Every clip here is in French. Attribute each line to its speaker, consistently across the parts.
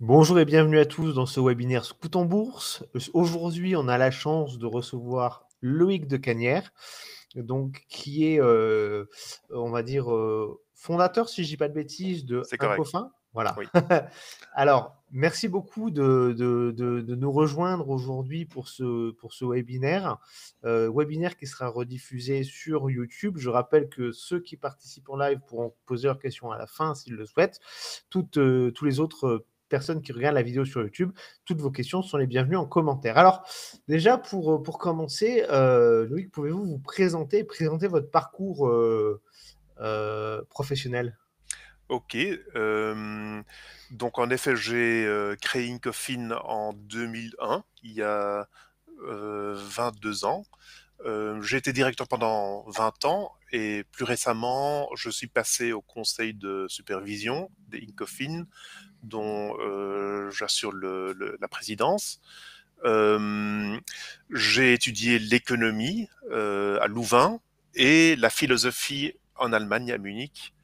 Speaker 1: Bonjour et bienvenue à tous dans ce webinaire Scout en Bourse. Aujourd'hui, on a la chance de recevoir Loïc de Canière, donc, qui est, euh, on va dire, euh, fondateur, si je dis pas de bêtises, de Voilà. Alors, merci beaucoup de, nous rejoindre aujourd'hui pour ce, pour ce webinaire. Euh, webinaire qui sera rediffusé sur YouTube. Je rappelle que ceux qui participent en live pourront poser leurs questions à la fin s'ils le souhaitent. Toutes, tous les autres personnes qui regardent la vidéo sur YouTube. Toutes vos questions sont les bienvenues en commentaire. Alors, déjà, pour, euh, pour commencer, euh, Loïc, pouvez-vous vous présenter, présenter votre parcours euh, euh, professionnel
Speaker 2: Ok. donc, en effet, j'ai créé Incofin en 2001, il y a 22 ans. Euh, j'ai été directeur pendant 20 ans et plus récemment, je suis passé au conseil de supervision des Incofin, dont euh, j'assure la présidence. Euh, j'ai étudié l'économie à Louvain et la philosophie en Allemagne, à Munich.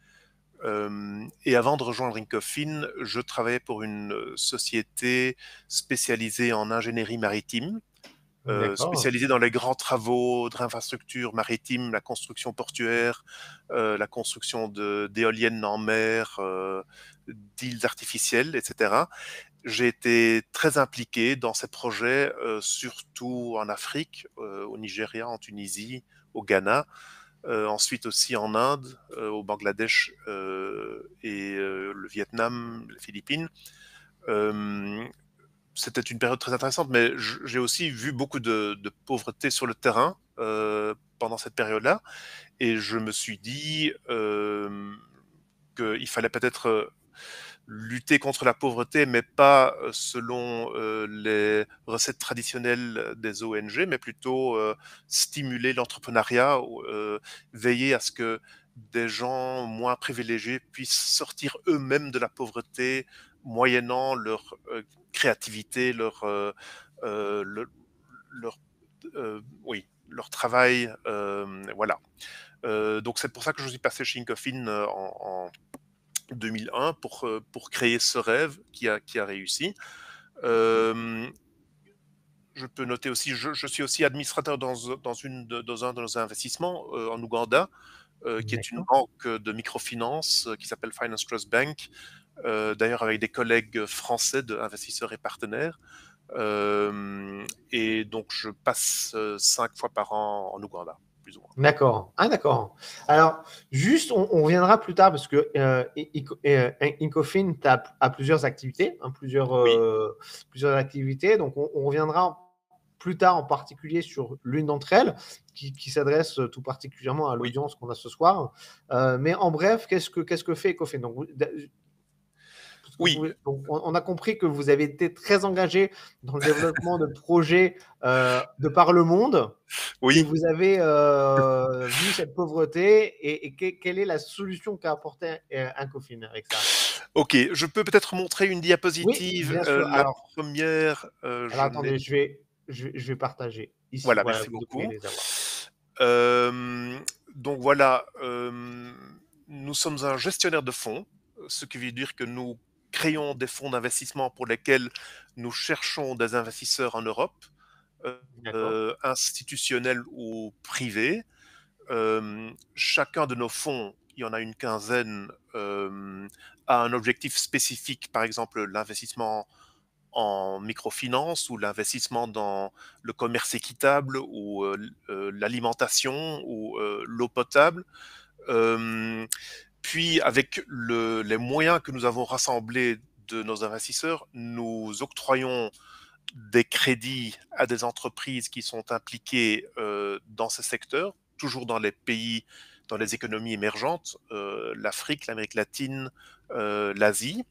Speaker 2: et avant de rejoindre Incofin, je travaillais pour une société spécialisée en ingénierie maritime euh, spécialisé dans les grands travaux d'infrastructures maritimes, la construction portuaire, euh, la construction d'éoliennes en mer, euh, d'îles artificielles, etc. J'ai été très impliqué dans ces projets, surtout en Afrique, au Nigeria, en Tunisie, au Ghana, ensuite aussi en Inde, au Bangladesh et le Vietnam, les Philippines c'était une période très intéressante, mais j'ai aussi vu beaucoup de, pauvreté sur le terrain euh, pendant cette période-là. Et je me suis dit euh, qu'il fallait peut-être euh, lutter contre la pauvreté, mais pas selon les recettes traditionnelles des ONG, mais plutôt stimuler l'entrepreneuriat, veiller à ce que des gens moins privilégiés puissent sortir eux-mêmes de la pauvreté moyennant leur euh, créativité, leur, euh, euh, leur, oui, leur travail. voilà. donc c'est pour ça que je suis passé chez Incofin en, 2001 pour, pour créer ce rêve qui a, qui a réussi. je peux noter aussi, je, suis aussi administrateur dans, une, dans un de nos investissements en Ouganda, qui est une banque de microfinance qui s'appelle Finance Trust Bank, euh, d'ailleurs avec des collègues français d'investisseurs et partenaires. Euh, et donc je passe euh, cinq fois par an en Ouganda.
Speaker 1: D'accord. Ah, d'accord. Alors, juste, on, reviendra plus tard parce que Incofin a, plusieurs activités, hein, plusieurs, plusieurs activités. Donc, on, reviendra plus tard en particulier sur l'une d'entre elles qui, s'adresse tout particulièrement à l'audience qu'on a ce soir. mais en bref, qu'est-ce que, qu'est-ce que fait Incofin oui. on, a compris que vous avez été très engagé dans le développement de projets euh, de par le monde. Oui. vous avez euh, vu cette pauvreté et, quelle est la solution qu'a apporté un, cofineur avec ça Ok, je peux peut-être montrer une
Speaker 2: diapositive. Euh, alors,
Speaker 1: première. Alors, je attendez, je vais, je, vais partager. voilà, voilà merci beaucoup.
Speaker 2: donc voilà, nous sommes un gestionnaire de fonds, ce qui veut dire que nous créons des fonds d'investissement pour lesquels nous cherchons des investisseurs en Europe, euh, euh, institutionnels ou privés. Euh, chacun de nos fonds, il y en a une quinzaine, a un objectif spécifique, par exemple l'investissement en microfinance ou l'investissement dans le commerce équitable ou l'alimentation ou l'eau potable. Puis, avec les moyens que nous avons rassemblés de nos investisseurs, nous octroyons des crédits à des entreprises qui sont impliquées euh, dans ces secteurs, toujours dans les pays, dans les économies émergentes, euh, l'Afrique, l'Amérique latine, euh, l'Asie.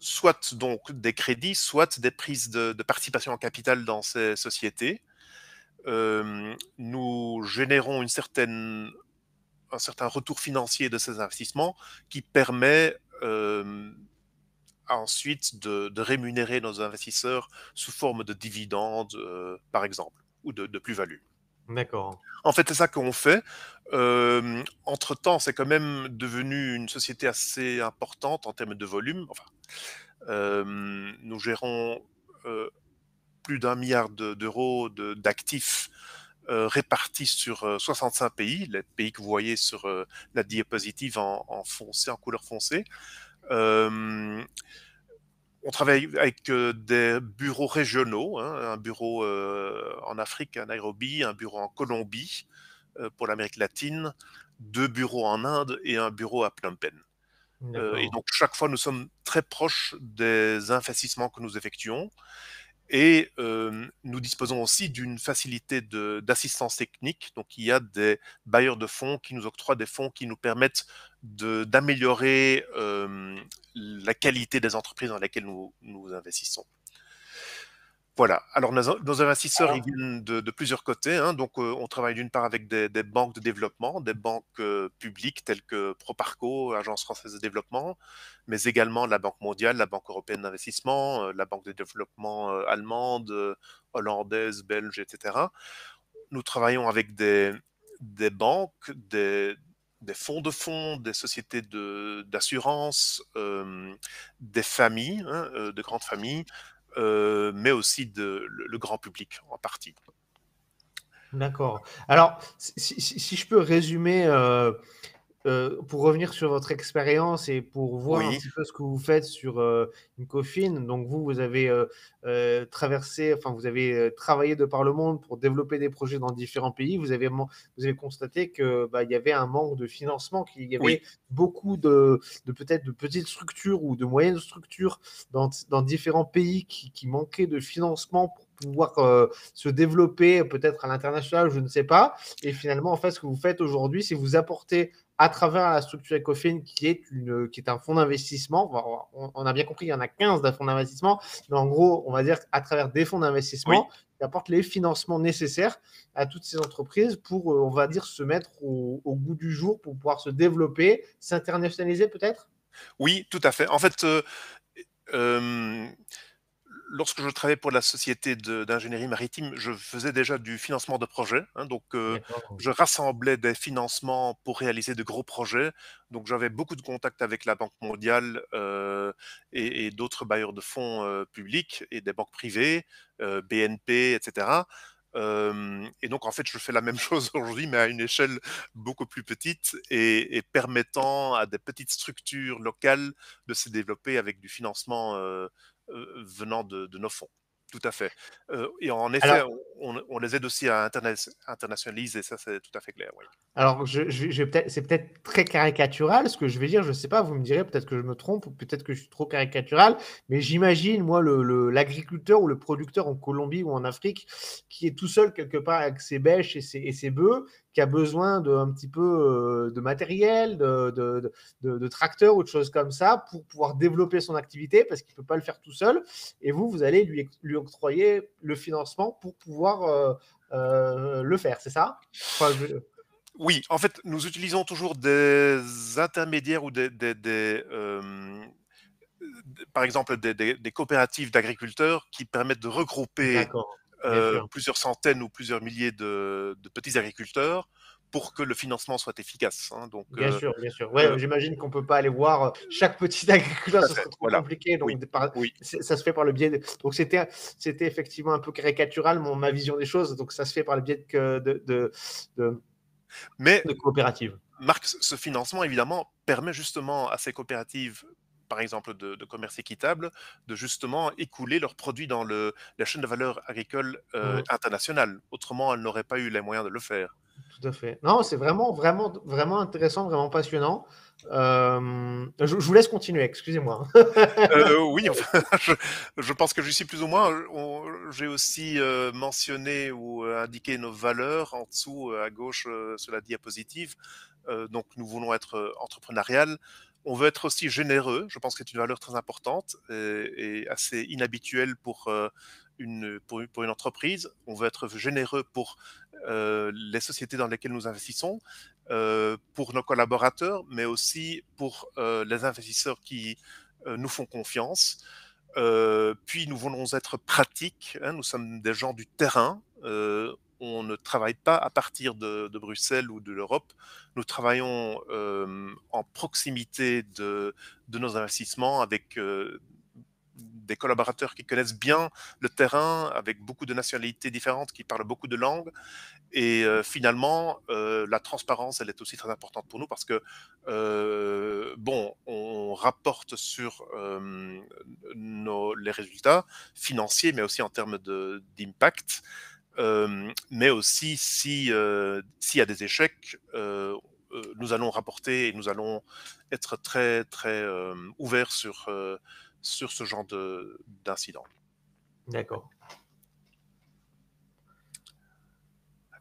Speaker 2: soit donc des crédits, soit des prises de, de participation en capital dans ces sociétés. nous générons une certaine un certain retour financier de ces investissements qui permet euh, ensuite de, rémunérer nos investisseurs sous forme de dividendes, euh, par exemple, ou de, plus-value. D'accord. En fait, c'est ça qu'on fait. Euh, entre-temps, c'est quand même devenu une société assez importante en termes de volume. Enfin, nous gérons plus d'un milliard d'euros de, d'actifs euh, répartis sur 65 euh, pays, les pays que vous voyez sur euh, la diapositive en, foncé, en couleur foncée. on travaille avec des bureaux régionaux, hein, un bureau en Afrique, à Nairobi, un bureau en Colombie pour l'Amérique latine, deux bureaux en Inde et un bureau à Phnom Penh. et donc chaque fois, nous sommes très proches des investissements que nous effectuons. Et euh, nous disposons aussi d'une facilité d'assistance technique. Donc il y a des bailleurs de fonds qui nous octroient des fonds qui nous permettent d'améliorer euh, la qualité des entreprises dans lesquelles nous investissons. Voilà. Alors, nos, investisseurs, viennent de, plusieurs côtés. Hein. Donc, euh, on travaille d'une part avec des, banques de développement, des banques euh, publiques telles que Proparco, Agence française de développement, mais également la Banque mondiale, la Banque européenne d'investissement, euh, la Banque de développement allemande, hollandaise, belge, etc. Nous travaillons avec des, banques, des, fonds de fonds, des sociétés d'assurance, des familles, hein, de grandes familles, euh, mais aussi de, le, grand public en partie.
Speaker 1: D'accord. Alors, si, je peux résumer euh, euh, pour revenir sur votre expérience et pour voir un petit peu ce que vous faites sur euh, une donc vous, vous avez euh, euh, traversé, enfin, vous avez travaillé de par le monde pour développer des projets dans différents pays. Vous avez, vous avez constaté qu'il bah, y avait un manque de financement, qu'il y avait beaucoup de, peut-être de petites structures ou de moyennes structures dans, différents pays qui, manquaient de financement pour pouvoir se développer peut-être à l'international, je ne sais pas. Et finalement, en fait, ce que vous faites aujourd'hui, c'est vous apporter à travers la structure Ecofin qui est, une, qui est un fonds d'investissement. On, a bien compris, il y en a 15 d'un fonds d'investissement, mais en gros, on va dire à travers des fonds d'investissement apporte les financements nécessaires à toutes ces entreprises pour, euh, on va dire, se mettre au, goût du jour, pour pouvoir se développer, s'internationaliser peut-être
Speaker 2: Oui, tout à fait. En fait, euh, euh, lorsque je travaillais pour la société d'ingénierie maritime, je faisais déjà du financement de projets. Hein, donc, euh, je rassemblais des financements pour réaliser de gros projets. Donc, j'avais beaucoup de contacts avec la Banque mondiale euh, et, d'autres bailleurs de fonds euh, publics et des banques privées, BNP, etc. et donc, en fait, je fais la même chose aujourd'hui, mais à une échelle beaucoup plus petite et, permettant à des petites structures locales de se développer avec du financement euh, venant de, nos fonds. Tout à fait. Euh, et en effet, on, les aide aussi à internationaliser, ça c'est tout à fait clair.
Speaker 1: Alors, je, c'est peut-être très caricatural ce que je vais dire, je ne sais pas, vous me direz peut-être que je me trompe, peut-être que je suis trop caricatural, mais j'imagine, moi, l'agriculteur le, ou le producteur en Colombie ou en Afrique qui est tout seul quelque part avec ses bêches et et ses bœufs qui a besoin d'un petit peu euh, de matériel, de, de, de, tracteurs ou de choses comme ça pour pouvoir développer son activité parce qu'il ne peut pas le faire tout seul. Et vous, vous allez lui, lui octroyer le financement pour pouvoir euh, euh, le faire, c'est ça Oui, en fait, nous
Speaker 2: utilisons toujours des intermédiaires ou des... des, des par exemple des, des coopératives d'agriculteurs qui permettent de regrouper euh, plusieurs centaines ou plusieurs milliers de, petits agriculteurs pour que le financement soit
Speaker 1: efficace. Hein. donc,
Speaker 2: bien euh, sûr, bien sûr. Ouais, euh,
Speaker 1: J'imagine qu'on ne peut pas aller voir chaque petit agriculteur, ce compliqué. Donc, ça se fait par le biais. De... Donc c'était effectivement un peu caricatural, mon, ma vision des choses. Donc ça se fait par le biais de, de, de mais, de coopératives.
Speaker 2: Marc, ce financement, évidemment, permet justement à ces coopératives par exemple de, commerce équitable, de justement écouler leurs produits dans le, la chaîne de valeur agricole euh, mmh. internationale. Autrement, elles n'auraient pas eu les moyens de le faire.
Speaker 1: Tout à fait. Non, c'est vraiment, vraiment, vraiment intéressant, vraiment passionnant. Euh, je, vous laisse continuer, excusez-moi.
Speaker 2: Euh, oui, je, pense que je suis plus ou moins. J'ai aussi mentionné ou indiqué nos valeurs en dessous à gauche sur la diapositive. donc, nous voulons être entrepreneuriales on veut être aussi généreux, je pense que c'est une valeur très importante euh, et, assez inhabituelle euh, pour, une, entreprise. On veut être généreux pour euh, les sociétés dans lesquelles nous investissons, pour nos collaborateurs, mais aussi pour les investisseurs qui nous font confiance. puis nous voulons être pratiques, hein. nous sommes des gens du terrain on ne travaille pas à partir de, Bruxelles ou de l'Europe. Nous travaillons euh, en proximité de, de, nos investissements avec euh, des collaborateurs qui connaissent bien le terrain, avec beaucoup de nationalités différentes, qui parlent beaucoup de langues. Et euh, finalement, la transparence, elle est aussi très importante pour nous parce que, bon, on rapporte sur les résultats financiers, mais aussi en termes d'impact. Euh, mais aussi, euh, s'il si, y a des échecs, euh, nous allons rapporter et nous allons être très, très ouverts sur, sur ce genre d'incident. D'accord.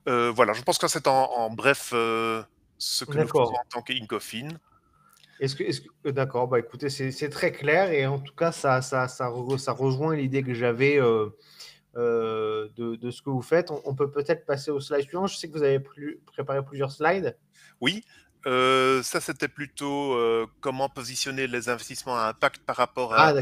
Speaker 2: voilà, je pense que c'est en, bref ce que nous faisons en tant qu'Incofin.
Speaker 1: Est-ce que, est d'accord, bah écoutez, c'est très clair et en tout cas ça ça, ça, ça rejoint l'idée que j'avais euh, de, ce que vous faites. On, peut peut-être passer au slide suivant. Je sais que vous avez préparé plusieurs slides. Oui,
Speaker 2: euh, ça c'était plutôt euh, comment positionner les investissements à impact par rapport à ah,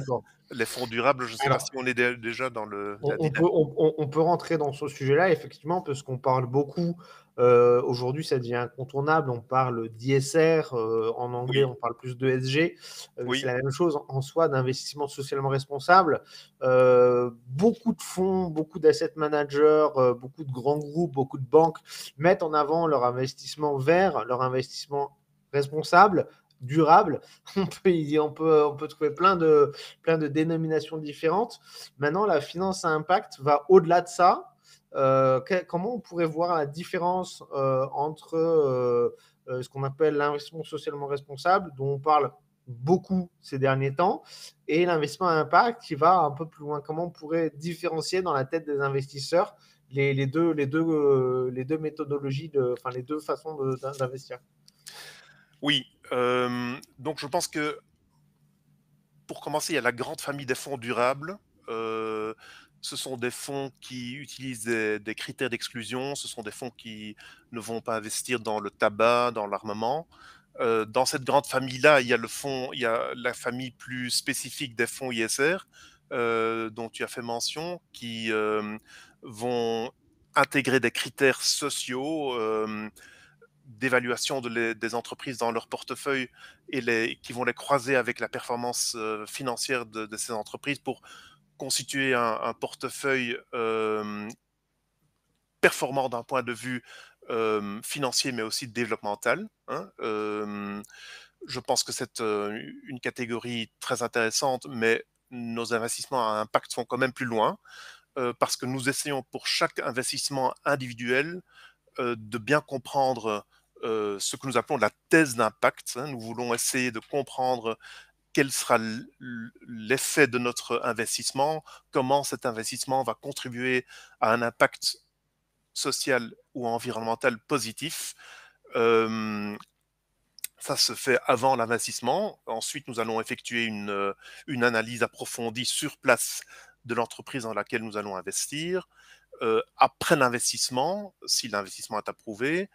Speaker 2: les fonds durables. Je ne sais pas si on est déjà dans le. on
Speaker 1: peut, rentrer dans ce sujet-là, effectivement, parce qu'on parle beaucoup euh, aujourd'hui, ça devient incontournable. On parle d'ISR, euh, en anglais, on parle plus de SG. Euh, c'est la même chose en soi d'investissement socialement responsable. beaucoup de fonds, beaucoup d'asset managers, beaucoup de grands groupes, beaucoup de banques mettent en avant leur investissement vert, leur investissement responsable durable. On peut, peut, trouver plein de, plein de dénominations différentes. Maintenant, la finance à impact va au-delà de ça euh, comment on pourrait voir la différence euh, entre euh, ce qu'on appelle l'investissement socialement responsable, dont on parle beaucoup ces derniers temps, et l'investissement à impact qui va un peu plus loin. Comment on pourrait différencier dans la tête des investisseurs les, deux, les, deux, les deux méthodologies, de, enfin les deux façons d'investir
Speaker 2: Oui, donc je pense que pour commencer, il y a la grande famille des fonds durables ce sont des fonds qui utilisent des, critères d'exclusion, ce sont des fonds qui ne vont pas investir dans le tabac, dans l'armement. Euh, dans cette grande famille-là, il y a le fonds, il y a la famille plus spécifique des fonds ISR euh, dont tu as fait mention, qui euh, vont intégrer des critères sociaux d'évaluation des entreprises dans leur portefeuille et qui vont les croiser avec la performance financière de ces entreprises pour constituer un, portefeuille euh, performant d'un point de vue euh, financier, mais aussi développemental. Hein, euh, je pense que c'est une catégorie très intéressante, mais nos investissements à impact sont quand même plus loin, parce que nous essayons pour chaque investissement individuel de bien comprendre ce que nous appelons la thèse d'impact. Hein. Nous voulons essayer de comprendre quel sera l'effet de notre investissement, comment cet investissement va contribuer à un impact social ou environnemental positif. ça se fait avant l'investissement. Ensuite, nous allons effectuer une, analyse approfondie sur place de l'entreprise dans laquelle nous allons investir. après l'investissement, si l'investissement est approuvé,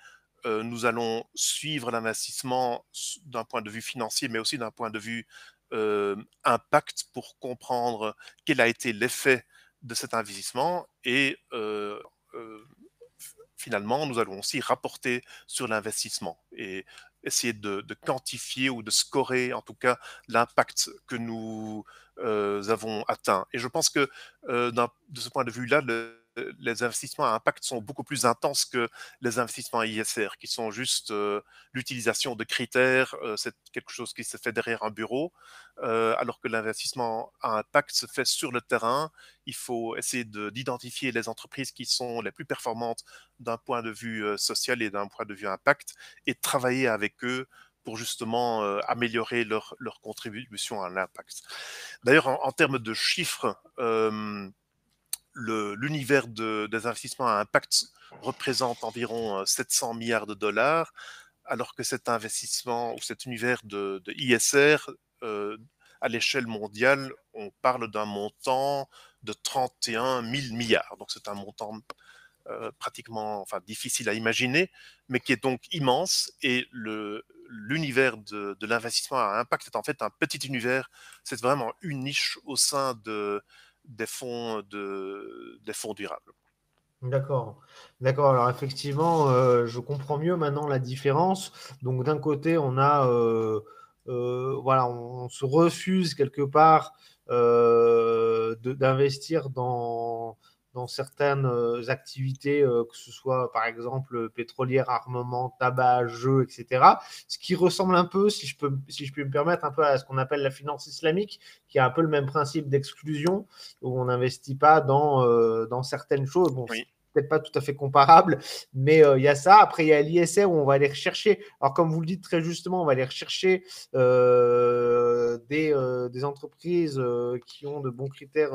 Speaker 2: euh, nous allons suivre l'investissement d'un point de vue financier, mais aussi d'un point de vue euh, impact pour comprendre quel a été l'effet de cet investissement et euh, finalement, nous allons aussi rapporter sur l'investissement et essayer de, de, quantifier ou de scorer en tout cas l'impact que nous avons atteint. Et je pense que de ce point de vue-là, le euh, les investissements à impact sont beaucoup plus intenses que les investissements à ISR, qui sont juste euh, l'utilisation de critères, euh, c'est quelque chose qui se fait derrière un bureau, alors que l'investissement à impact se fait sur le terrain. Il faut essayer d'identifier les entreprises qui sont les plus performantes d'un point de vue social et d'un point de vue impact, et travailler avec eux pour justement améliorer leur, contribution à l'impact. D'ailleurs, en, termes de chiffres, l'univers des investissements à impact représente environ 700 euh, milliards de dollars, alors que cet investissement ou cet univers de, ISR, euh, à l'échelle mondiale, on parle d'un montant de 31 000 milliards. Donc c'est un montant euh, pratiquement enfin, difficile à imaginer, mais qui est donc immense. Et l'univers de l'investissement à impact est en fait un petit univers. C'est vraiment une niche au sein de, des fonds, de, des fonds durables.
Speaker 1: D'accord, d'accord. Alors effectivement, euh, je comprends mieux maintenant la différence. Donc d'un côté, on a, euh, euh, voilà, on, se refuse quelque part d'investir dans dans certaines euh, activités, euh, que ce soit par exemple pétrolière, armement, tabac, jeux, etc. Ce qui ressemble un peu, si je peux, si je puis me permettre, un peu à ce qu'on appelle la finance islamique, qui a un peu le même principe d'exclusion, où on n'investit pas dans, euh, dans certaines choses. Bon, oui peut-être pas tout à fait comparable, mais euh, il y a ça. Après, il y a l'ISR où on va aller rechercher. Alors, comme vous le dites très justement, on va aller rechercher euh, euh, des, entreprises qui ont de bons critères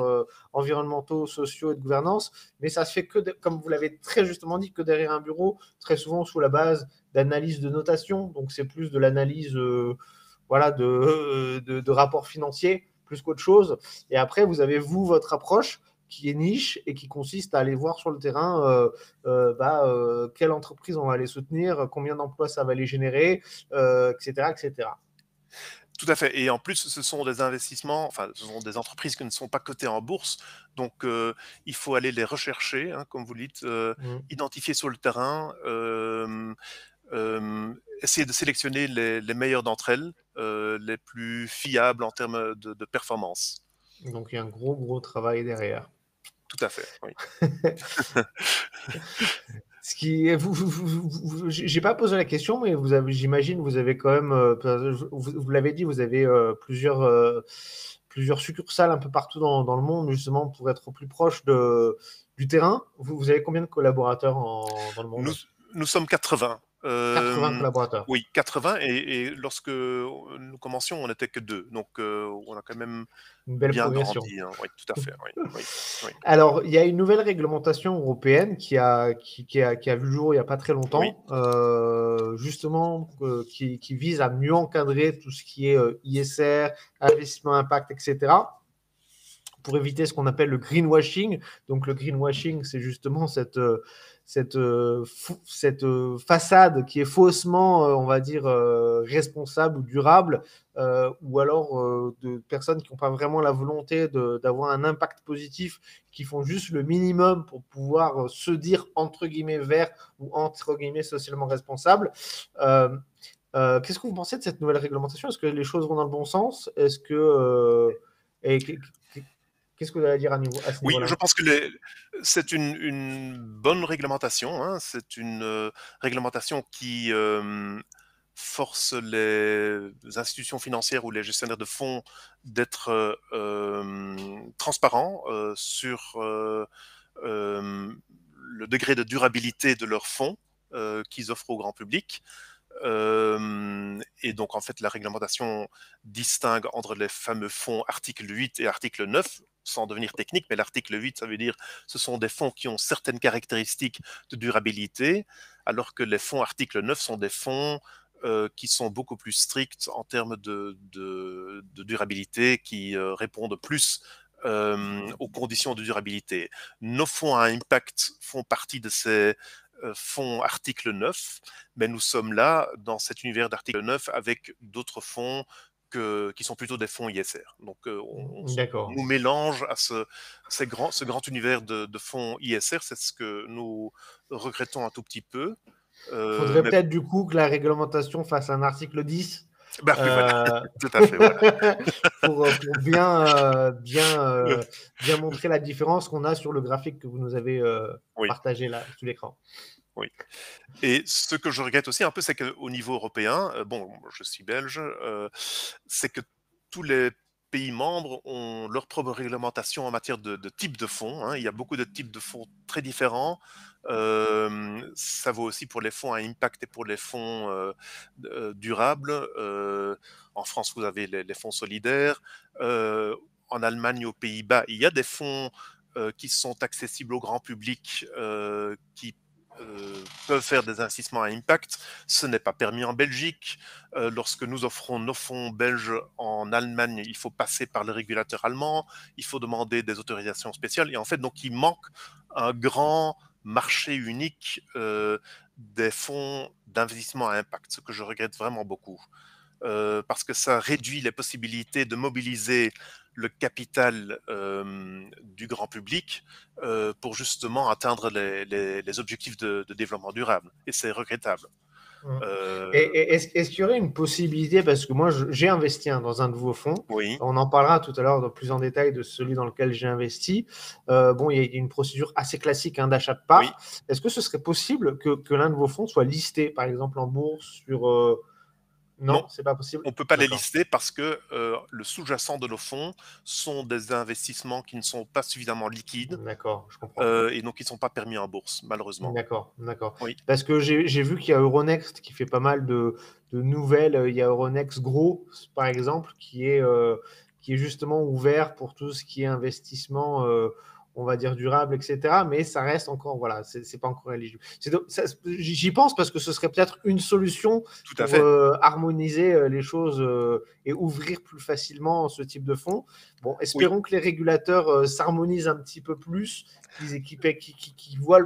Speaker 1: environnementaux, sociaux et de gouvernance, mais ça se fait que, comme vous l'avez très justement dit, que derrière un bureau, très souvent sous la base d'analyse de notation. Donc, c'est plus de l'analyse voilà, de, de, de rapports financiers plus qu'autre chose. Et après, vous avez, vous, votre approche qui est niche et qui consiste à aller voir sur le terrain euh, euh, bah, euh, quelle entreprise on va aller soutenir, combien d'emplois ça va les générer, etc., etc.
Speaker 2: Tout à fait. Et en plus, ce sont des investissements, enfin, ce sont des entreprises qui ne sont pas cotées en bourse. Donc, il faut aller les rechercher, hein, comme vous dites, mm. identifier sur le terrain, essayer de sélectionner les, les meilleures d'entre elles, les plus fiables en termes de, de performance.
Speaker 1: Donc, il y a un gros, gros travail derrière tout à fait. Oui. Ce qui vous, j'ai pas posé la question, mais vous j'imagine, vous avez quand même, euh, vous, l'avez dit, vous avez euh, plusieurs, euh, plusieurs succursales un peu partout dans, le monde, justement pour être plus proche du terrain. Vous, avez combien de collaborateurs dans le monde nous, nous sommes 80.
Speaker 2: 80 euh, collaborateurs. Oui, 80. Et, lorsque nous commencions, on n'était que deux. Donc, euh, on a quand même
Speaker 1: une belle bien progression. Grandi, hein. Oui, tout à fait. Alors, il y a une nouvelle réglementation européenne qui a, qui, a, vu le jour il n'y a pas très longtemps, euh, justement, qui, qui, vise à mieux encadrer tout ce qui est ISR, investissement impact, etc pour éviter ce qu'on appelle le greenwashing. Donc le greenwashing, c'est justement cette, cette, euh, cette euh, façade qui est faussement, euh, on va dire, responsable ou durable, ou alors de personnes qui n'ont pas vraiment la volonté d'avoir un impact positif, qui font juste le minimum pour pouvoir se dire entre guillemets vert ou entre guillemets socialement responsable. Qu'est-ce que vous pensez de cette nouvelle réglementation Est-ce que les choses vont dans le bon sens Est-ce que Qu'est-ce que vous allez dire à, niveau, à ce Oui, je
Speaker 2: pense que c'est une, bonne réglementation. Hein. C'est une euh, réglementation qui euh, force les institutions financières ou les gestionnaires de fonds d'être euh, transparents sur le degré de durabilité de leurs fonds qu'ils offrent au grand public et donc, en fait, la réglementation distingue entre les fameux fonds article 8 et article 9, sans devenir technique, mais l'article 8, ça veut dire ce sont des fonds qui ont certaines caractéristiques de durabilité, alors que les fonds article 9 sont des fonds qui sont beaucoup plus stricts en termes de, durabilité, qui euh, répondent plus aux conditions de durabilité. Nos fonds à impact font partie de ces euh, fonds article 9, mais nous sommes là dans cet univers d'article 9 avec d'autres fonds qui sont plutôt des fonds ISR. Donc euh, on, nous mélange à ce, grand univers de, fonds ISR, c'est ce que nous regrettons un tout petit peu. Il euh, faudrait peut-être
Speaker 1: du coup que la réglementation fasse un article 10 pour, bien, euh, bien, euh, bien montrer la différence qu'on a sur le graphique que vous nous avez euh, partagé là, sur l'écran.
Speaker 2: Oui. Et ce que je regrette aussi un peu, c'est qu'au niveau européen, bon, je suis belge, c'est que tous les pays membres ont leur propre réglementation en matière de, type de fonds. Hein. Il y a beaucoup de types de fonds très différents. ça vaut aussi pour les fonds à impact et pour les fonds durables. en France, vous avez les, les fonds solidaires. en Allemagne, aux Pays-Bas, il y a des fonds qui sont accessibles au grand public, qui euh, peuvent faire des investissements à impact. Ce n'est pas permis en Belgique. Euh, lorsque nous offrons nos fonds belges en Allemagne, il faut passer par le régulateur allemand, il faut demander des autorisations spéciales. Et en fait, donc, il manque un grand marché unique euh, des fonds d'investissement à impact, ce que je regrette vraiment beaucoup. parce que ça réduit les possibilités de mobiliser le capital euh, du grand public euh, pour justement atteindre les, objectifs de, développement durable. Et c'est regrettable.
Speaker 1: Mmh. Euh, et, est-ce, qu'il y aurait une possibilité, parce que moi j'ai investi hein, dans un de vos fonds, oui. on en parlera tout à l'heure de plus en détail de celui dans lequel j'ai investi, bon, il y a une procédure assez classique hein, d'achat de parts, est-ce que ce serait possible que, que, l'un de vos fonds soit listé par exemple en bourse sur
Speaker 2: non, c'est pas possible. On ne peut pas les lister parce que euh, le sous-jacent de nos fonds sont des investissements qui ne sont pas suffisamment liquides. D'accord, je comprends. Euh, et donc, ils ne sont pas permis en
Speaker 1: bourse, malheureusement. D'accord, d'accord. Parce que j'ai vu qu'il y a Euronext qui fait pas mal de, nouvelles. Il y a Euronext Gros, par exemple, qui est, euh, qui est justement ouvert pour tout ce qui est investissement on va dire, durable, etc. Mais ça reste encore, voilà, c'est pas encore éligible. J'y pense parce que ce serait peut-être une solution pour euh, harmoniser euh, les choses euh, et ouvrir plus facilement ce type de fonds. Bon, espérons que les régulateurs s'harmonisent un petit peu plus, qui, qui, qui, voient,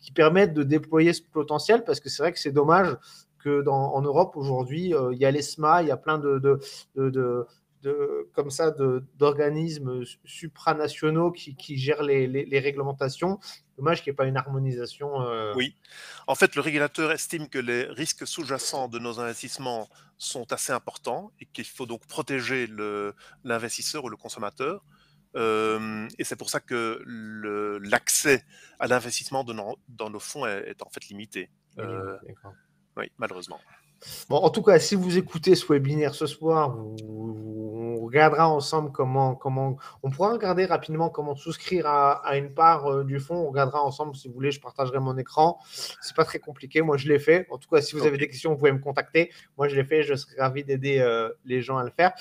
Speaker 1: qui, permettent de déployer ce potentiel parce que c'est vrai que c'est dommage que dans, en Europe aujourd'hui, il y a l'ESMA, il y a plein de comme ça d'organismes supranationaux qui, gèrent les, réglementations. Dommage qu'il n'y ait pas une harmonisation. Euh, oui.
Speaker 2: En fait, le régulateur estime que les risques sous-jacents de nos investissements sont assez importants et qu'il faut donc protéger l'investisseur ou le consommateur. Euh, et c'est pour ça que l'accès à l'investissement dans nos fonds est, en fait limité. oui, euh, malheureusement.
Speaker 1: Bon, en tout cas, si vous écoutez ce webinaire ce soir, on regardera ensemble comment, On pourra regarder rapidement comment souscrire à, une part euh, du fonds. On regardera ensemble, si vous voulez, je partagerai mon écran. C'est pas très compliqué. Moi, je l'ai fait. En tout cas, si vous avez des questions, vous pouvez me contacter. Moi, je l'ai fait. Je serai ravi d'aider euh, les gens à le faire.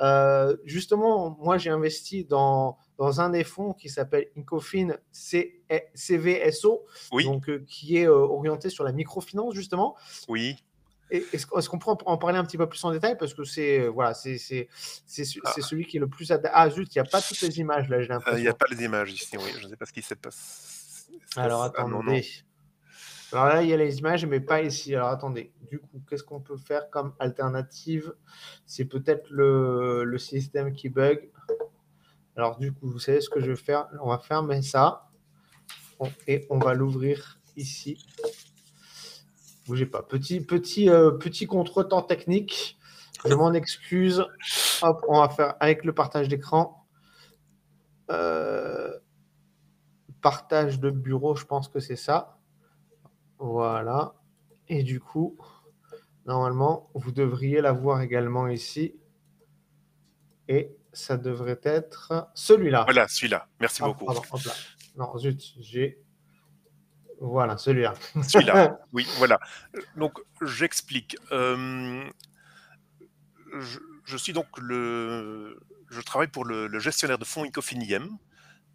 Speaker 1: Euh, justement, moi, j'ai investi dans, un des fonds qui s'appelle Incofin CVSO, donc, qui est orienté sur la microfinance, justement. Oui. Est-ce qu'on peut en parler un petit peu plus en détail Parce que c'est euh, voilà, ah. c'est celui qui est le plus adapté. Ah zut, il n'y a pas toutes les images là, j'ai euh, l'impression. Il n'y a
Speaker 2: pas les images ici, oui. Je ne sais pas ce qui se passe. Alors attendez.
Speaker 1: Alors là, il y a les images, mais pas ici. Alors attendez. Du coup, qu'est-ce qu'on peut faire comme alternative C'est peut-être le, le système qui bug. Alors du coup, vous savez ce que je vais faire On va fermer ça et on va l'ouvrir ici. Bougez pas. Petit, petit, euh, petit contretemps technique. Je m'en excuse. on va faire avec le partage d'écran. Euh, partage de bureau, je pense que c'est ça. Voilà. Et du coup, normalement, vous devriez l'avoir également ici. Et ça devrait être
Speaker 2: celui-là. Voilà, celui-là. Merci ah, beaucoup.
Speaker 1: Non, zut, j'ai voilà, celui-là. celui-là,
Speaker 2: oui, voilà. Donc, j'explique. Euh, je, suis donc le. Je travaille pour le, gestionnaire de fonds incofinième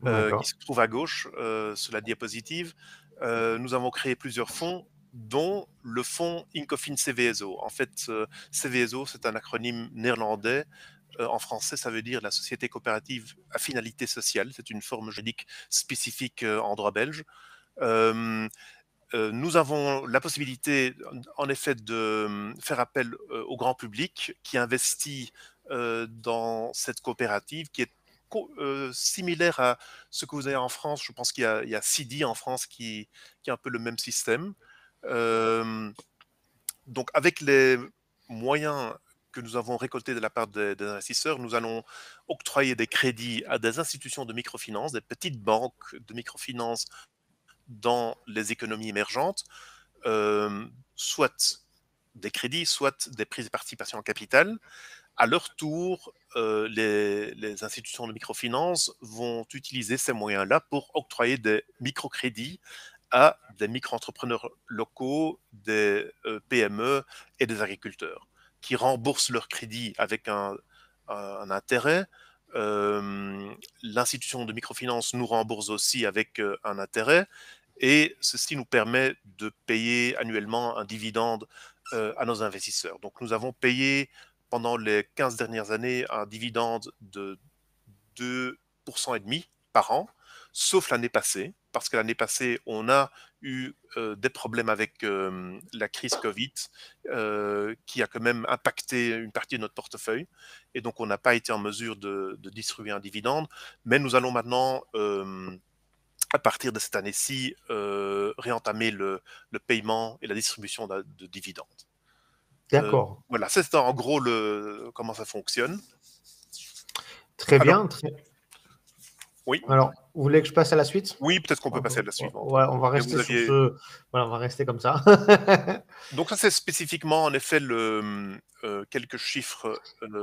Speaker 2: euh, qui se trouve à gauche euh, sur la diapositive. nous avons créé plusieurs fonds, dont le fonds Incofin CVSO. En fait, CVSO, c'est un acronyme néerlandais en français, ça veut dire la société coopérative à finalité sociale. C'est une forme juridique spécifique en droit belge nous avons la possibilité, en effet, de faire appel au grand public qui investit dans cette coopérative qui est similaire à ce que vous avez en France. Je pense qu'il y, a CIDI en France qui, qui, a un peu le même système. donc, avec les moyens que nous avons récoltés de la part des, investisseurs, nous allons octroyer des crédits à des institutions de microfinance, des petites banques de microfinance dans les économies émergentes, euh, soit des crédits, soit des prises de participation en capital. À leur tour, euh, les, institutions de microfinance vont utiliser ces moyens-là pour octroyer des microcrédits à des micro-entrepreneurs locaux, des euh, PME et des agriculteurs, qui remboursent leurs crédits avec un, intérêt, l'institution de microfinance nous rembourse aussi avec un intérêt, et ceci nous permet de payer annuellement un dividende euh, à nos investisseurs. Donc nous avons payé pendant les 15 dernières années un dividende de 2,5% par an, sauf l'année passée, parce que l'année passée, on a eu euh, des problèmes avec euh, la crise Covid, qui a quand même impacté une partie de notre portefeuille. Et donc, on n'a pas été en mesure de, de, distribuer un dividende. Mais nous allons maintenant à partir de cette année-ci, euh, réentamer le, paiement et la distribution de, dividendes. Euh, D'accord. voilà, c'est en gros le, comment ça fonctionne. Très bien. Oui.
Speaker 1: Alors, vous voulez que je passe à la suite
Speaker 2: Oui, peut-être qu'on peut ah, passer à la suite.
Speaker 1: Ouais, on va rester voilà, on va rester comme ça.
Speaker 2: Donc ça, c'est spécifiquement, en effet, le, euh, quelques chiffres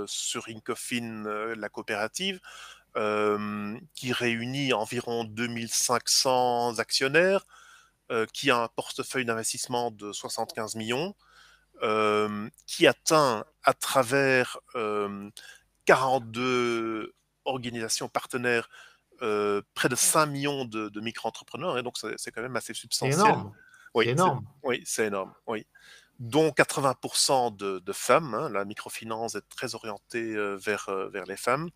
Speaker 2: sur Incofin, la coopérative. Euh, qui réunit environ 2500 actionnaires, euh, qui a un portefeuille d'investissement de 75 millions, euh, qui atteint à travers 42 organisations partenaires près de 5 millions de, micro-entrepreneurs, et hein, donc c'est quand même assez substantiel. Oui, c'est énorme. Oui, c'est énorme. Oui. Dont 80% de, femmes. Hein. la microfinance est très orientée vers, vers les femmes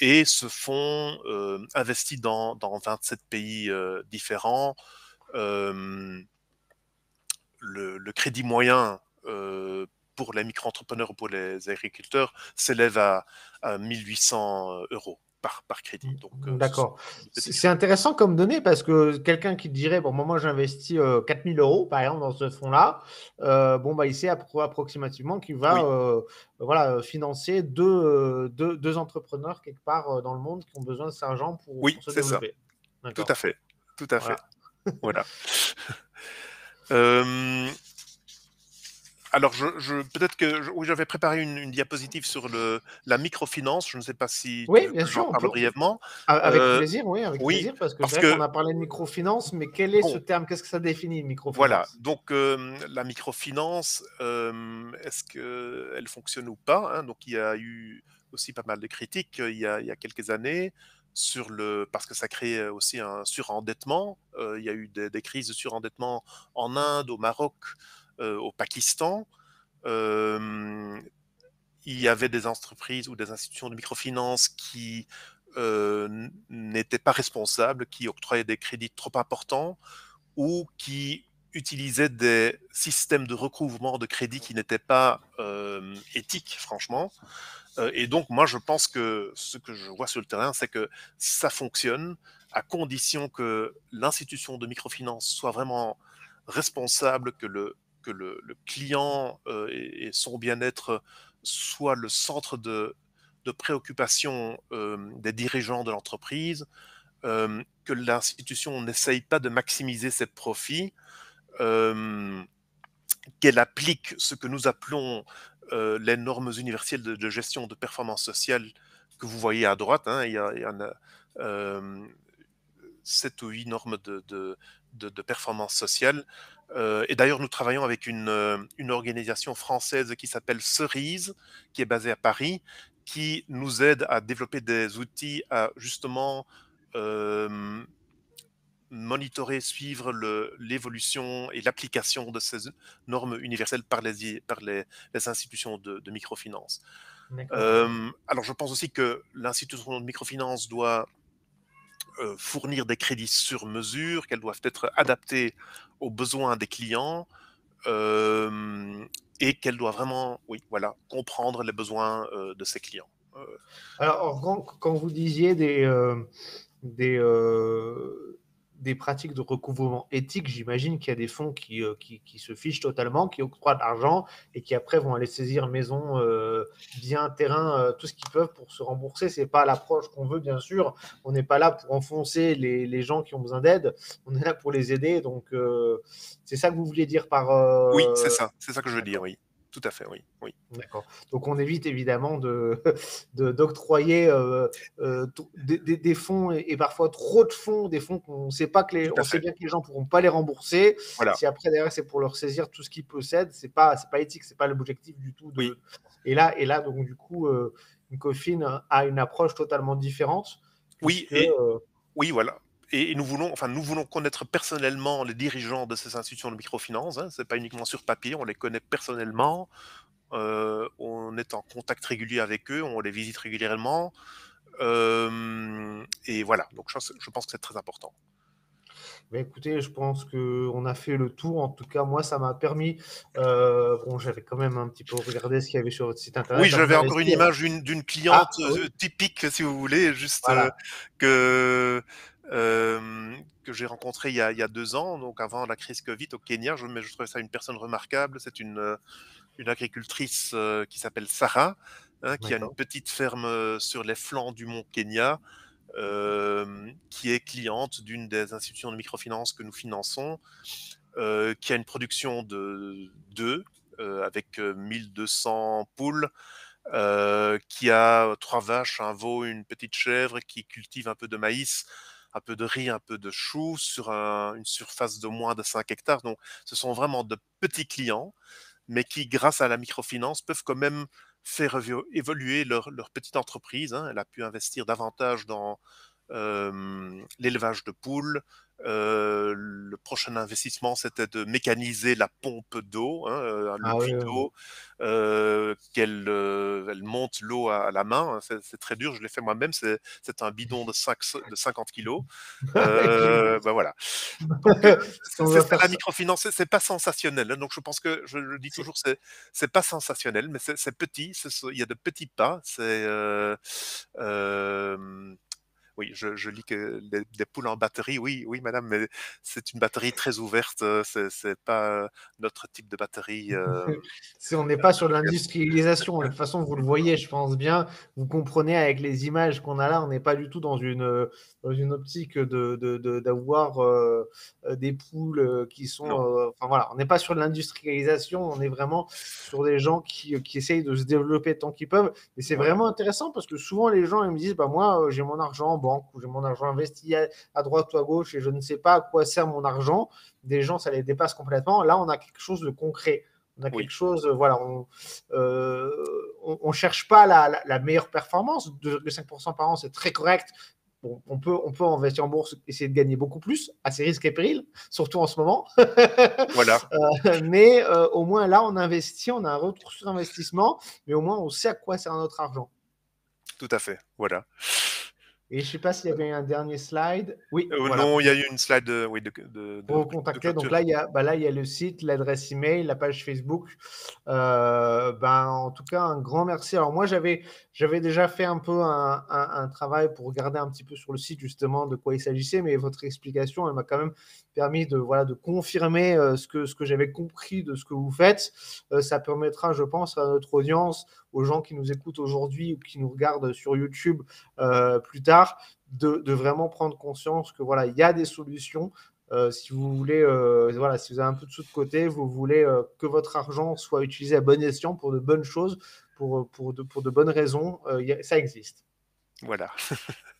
Speaker 2: et ce fonds investi dans, 27 pays différents. Le, crédit moyen pour les micro-entrepreneurs ou pour les agriculteurs s'élève à, 1 1800
Speaker 1: euros par, crédit. Mmh, euh, d'accord. C'est, intéressant comme donnée parce que quelqu'un qui dirait Bon, moi, j'investis 4000 euh, euros par exemple dans ce fonds-là, euh, bon, bah, il sait approximativement qu'il va voilà, financer deux, deux, entrepreneurs quelque part dans le monde qui ont besoin de cet argent pour, oui, se c'est Ça.
Speaker 2: Tout à fait. Tout à fait. voilà. alors, je, peut-être que j'avais préparé une, diapositive sur le, la microfinance. Je ne sais pas si oui, bien sûr, brièvement. Avec euh, plaisir, oui, avec plaisir, parce que, on a
Speaker 1: parlé de microfinance, mais quel est ce terme Qu'est-ce que ça définit, microfinance Voilà. Donc, euh, la microfinance,
Speaker 2: euh, est-ce qu'elle fonctionne ou pas hein? Donc, il y a eu aussi pas mal de critiques il y a, quelques années sur le parce que ça crée aussi un surendettement. il y a eu des, des crises de surendettement en Inde, au Maroc. Euh, au Pakistan. Euh, il y avait des entreprises ou des institutions de microfinance qui euh, n'étaient pas responsables, qui octroyaient des crédits trop importants ou qui utilisaient des systèmes de recouvrement de crédits qui n'étaient pas euh, éthiques, franchement. et donc, moi, je pense que ce que je vois sur le terrain, c'est que ça fonctionne à condition que l'institution de microfinance soit vraiment responsable, que le que le, client euh, et, son bien-être euh, soient le centre de, préoccupation euh, des dirigeants de l'entreprise, que l'institution n'essaye pas de maximiser ses profits, qu'elle applique ce que nous appelons les normes universelles de, gestion de performance sociale que vous voyez à droite. Hein, il y, a, en a, 7 ou huit normes de, de, de, performance sociale. Euh, et d'ailleurs, nous travaillons avec euh, une, organisation française qui s'appelle Cerise, qui est basée à Paris, qui nous aide à développer des outils à justement euh, monitorer, suivre l'évolution et l'application de ces normes universelles par les, par les, les institutions de, microfinance. alors, je pense aussi que l'institution de microfinance doit euh, fournir des crédits sur mesure, qu'elles doivent être adaptées aux besoins des clients euh, et qu'elles doivent vraiment, oui, voilà, comprendre les besoins euh, de ces clients.
Speaker 1: Alors, quand, vous disiez des, des, des pratiques de recouvrement éthique, j'imagine qu'il y a des fonds euh, qui, qui, se fichent totalement, qui octroient de l'argent et qui après vont aller saisir maison, biens, euh, bien, terrain, euh, tout ce qu'ils peuvent pour se rembourser. Ce n'est pas l'approche qu'on veut, bien sûr. On n'est pas là pour enfoncer les, gens qui ont besoin d'aide. On est là pour les aider. Donc, c'est ça que vous vouliez dire par... Oui, c'est
Speaker 2: ça. C'est ça que je veux dire, oui tout à fait, oui.
Speaker 1: oui. D'accord. Donc on évite évidemment de, d'octroyer euh, euh, des, fonds et, parfois trop de fonds, des fonds qu'on sait pas que les, on sait bien que les gens pourront pas les rembourser. Si après derrière c'est pour leur saisir tout ce qu'ils possèdent, c'est pas pas éthique, c'est pas l'objectif du tout. Et là et là donc du coup, euh, une coffine a une approche totalement différente. Oui. Oui, voilà et, nous voulons, enfin, nous voulons connaître
Speaker 2: personnellement les dirigeants de ces institutions de microfinance. Hein, Ce n'est pas uniquement sur papier, on les connaît personnellement. Euh, on est en contact régulier avec eux, on les visite régulièrement. Euh, et voilà, donc je, pense que c'est très important.
Speaker 1: Mais bah, écoutez, je pense qu'on a fait le tour. En tout cas, moi, ça m'a permis. Euh, bon, j'avais quand même un petit peu regardé ce qu'il y avait sur votre site internet. Oui, j'avais encore une image
Speaker 2: d'une cliente ah, typique, si vous voulez, juste que euh, que j'ai rencontré il y, a, deux ans, donc avant la crise Covid au Kenya. Je, je trouvais ça une personne remarquable. C'est une, euh, agricultrice euh, qui s'appelle Sarah, hein, qui a une petite ferme sur les flancs du mont Kenya, qui est cliente d'une des institutions de microfinance que nous finançons, qui a une production de deux, avec 1200 poules. qui a trois vaches, un veau, une petite chèvre, qui cultive un peu de maïs, un peu de riz, un peu de chou sur une surface de moins de 5 hectares. Donc, ce sont vraiment de petits clients, mais qui, grâce à la microfinance, peuvent quand même faire évoluer leur, petite entreprise. Hein. Elle a pu investir davantage dans euh, l'élevage de poules, euh, le prochain investissement, c'était de mécaniser la pompe d'eau, hein, euh, ah le d'eau, euh, qu'elle monte l'eau à, la main. Hein. c'est très dur, je l'ai fait moi-même. C'est un bidon de, 5, de 50 kilos. voilà. C'est la microfinance, c'est pas sensationnel. Hein. donc je pense que, je le dis toujours, c'est pas sensationnel, mais c'est petit. Il y a de petits pas. C'est oui, je, lis que des poules en batterie, oui, oui, madame, mais c'est une batterie très ouverte, euh, c'est pas euh, notre type de batterie. Euh,
Speaker 1: on n'est pas sur l'industrialisation, de toute façon, vous le voyez, je pense bien, vous comprenez avec les images qu'on a là, on n'est pas du tout dans une, dans une optique d'avoir de, de, des poules qui sont. enfin voilà, on n'est pas sur l'industrialisation, on est vraiment sur des gens qui, qui essayent de se développer tant qu'ils peuvent. Et c'est vraiment intéressant parce que souvent les gens ils me disent bah, Moi, j'ai mon argent banque, où j'ai mon argent investi à, droite ou à gauche et je ne sais pas à quoi sert mon argent. Des gens, ça les dépasse complètement. Là, on a quelque chose de concret. On a quelque chose, euh, voilà, euh, on cherche pas la, meilleure performance. De, 5% par an, c'est très correct. on, peut, on peut investir en bourse, essayer de gagner beaucoup plus, à ses risques et périls, surtout en ce moment.
Speaker 2: voilà.
Speaker 1: Euh, mais au moins là, on investit, on a un retour sur investissement, mais au moins on sait à quoi sert notre argent.
Speaker 2: Tout à fait, voilà.
Speaker 1: Et je ne sais pas s'il y avait un dernier slide. Oui. Euh, non, il y a
Speaker 2: eu une slide de. Euh, oui, de,
Speaker 1: donc là, il y a, bah là, il y le site, l'adresse email, la page Facebook. Euh, bah, en tout cas, un grand merci. Alors moi, j'avais, déjà fait un peu un, travail pour regarder un petit peu sur le site justement de quoi il s'agissait, mais votre explication, elle m'a quand même permis de voilà de confirmer euh, ce que ce que j'avais compris de ce que vous faites. ça permettra, je pense, à notre audience aux gens qui nous écoutent aujourd'hui ou qui nous regardent sur YouTube euh, plus tard, de, vraiment prendre conscience que voilà, il y a des solutions. Euh, si vous voulez, euh, voilà, si vous avez un peu de sous de côté, vous voulez que votre argent soit utilisé à bon escient pour de bonnes choses, pour, pour, de, pour de bonnes raisons, ça existe. Voilà.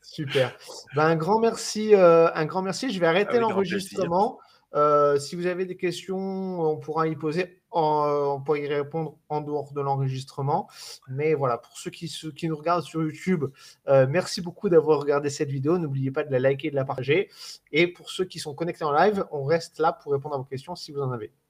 Speaker 1: Super. Ben, un grand merci. un grand merci. Je vais ah arrêter hein. l'enregistrement. Euh, si vous avez des questions, on pourra y poser, euh, on pourra y répondre en dehors de l'enregistrement. Mais voilà, pour ceux qui, nous regardent sur YouTube, euh, merci beaucoup d'avoir regardé cette vidéo. N'oubliez pas de la liker et de la partager. Et pour ceux qui sont connectés en live, on reste là pour répondre à vos questions si vous en avez.